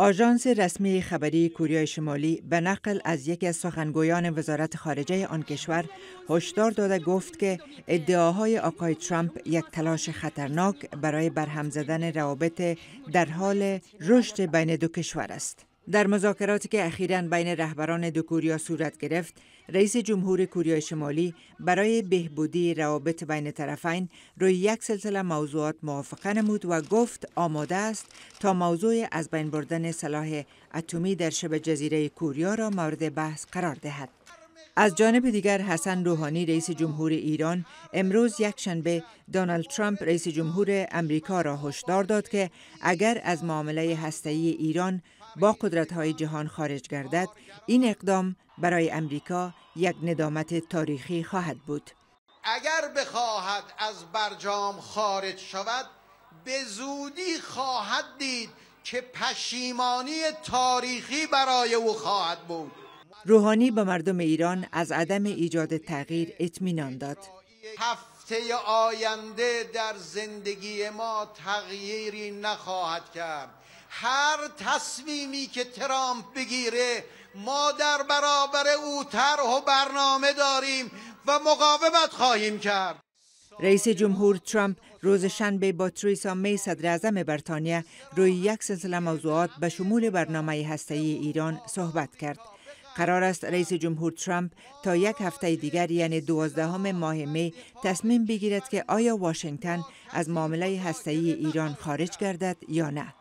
آژانس رسمی خبری کره شمالی به نقل از یکی از سخنگویان وزارت خارجه آن کشور هشدار داده گفت که ادعاهای آقای ترامپ یک تلاش خطرناک برای برهم زدن روابط در حال رشد بین دو کشور است. در مذاکراتی که اخیرا بین رهبران دو کوریا صورت گرفت، رئیس جمهور کوریا شمالی برای بهبودی روابط بین طرفین روی یک سلسله موضوعات موافقه نمود و گفت آماده است تا موضوع از بین بردن سلاح اتمی در شبه جزیره کوریا را مورد بحث قرار دهد. از جانب دیگر حسن روحانی رئیس جمهور ایران امروز شنبه دونالد ترامپ رئیس جمهور امریکا را هشدار داد که اگر از معامله هسته‌ای ایران با قدرت‌های جهان خارج گردد این اقدام برای امریکا یک ندامت تاریخی خواهد بود اگر بخواهد از برجام خارج شود به زودی خواهد دید که پشیمانی تاریخی برای او خواهد بود روحانی به مردم ایران از عدم ایجاد تغییر اطمینان داد هفته آینده در زندگی ما تغییری نخواهد کرد هر تصمیمی که ترامپ بگیره ما در برابر او طرح و برنامه داریم و مقاومت خواهیم کرد رئیس جمهور ترامپ روز شنبه با تریسا می صدر اعظم بریتانیا روی یک سلسله موضوعات به شمول برنامه هسته‌ای ایران صحبت کرد. قرار است رئیس جمهور ترامپ تا یک هفته دیگر یعنی دوازدهم ماه می تصمیم بگیرد که آیا واشنگتن از معامله هسته‌ای ایران خارج گردد یا نه.